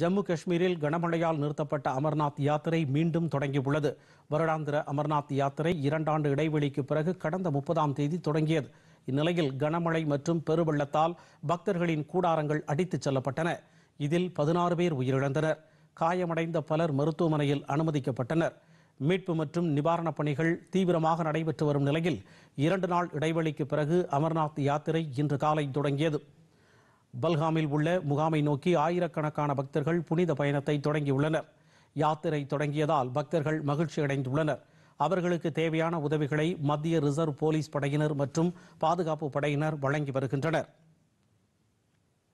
ஜம்மு காஷ்மீரில் கனமழையால் நிறுத்தப்பட்ட அமர்நாத் யாத்திரை மீண்டும் தொடங்கியுள்ளது வருடாந்திர அமர்நாத் யாத்திரை இரண்டாண்டு இடைவெளிக்கு பிறகு கடந்த முப்பதாம் தேதி தொடங்கியது இந்நிலையில் கனமழை மற்றும் பெருவெள்ளத்தால் பக்தர்களின் கூடாரங்கள் அடித்துச் செல்லப்பட்டன இதில் பதினாறு பேர் உயிரிழந்தனர் காயமடைந்த பலர் மருத்துவமனையில் அனுமதிக்கப்பட்டனர் மீட்பு மற்றும் நிவாரணப் பணிகள் தீவிரமாக நடைபெற்று வரும் நிலையில் இரண்டு நாள் இடைவெளிக்கு பிறகு அமர்நாத் யாத்திரை இன்று காலை தொடங்கியது பல்காமில் உள்ள முகாமை நோக்கி ஆயிரக்கணக்கான பக்தர்கள் புனித பயணத்தை தொடங்கியுள்ளனர் யாத்திரை தொடங்கியதால் பக்தர்கள் மகிழ்ச்சி அடைந்துள்ளனர் அவர்களுக்கு தேவையான உதவிகளை மத்திய ரிசர்வ் போலீஸ் படையினர் மற்றும் பாதுகாப்பு படையினர் வழங்கி வருகின்றனர்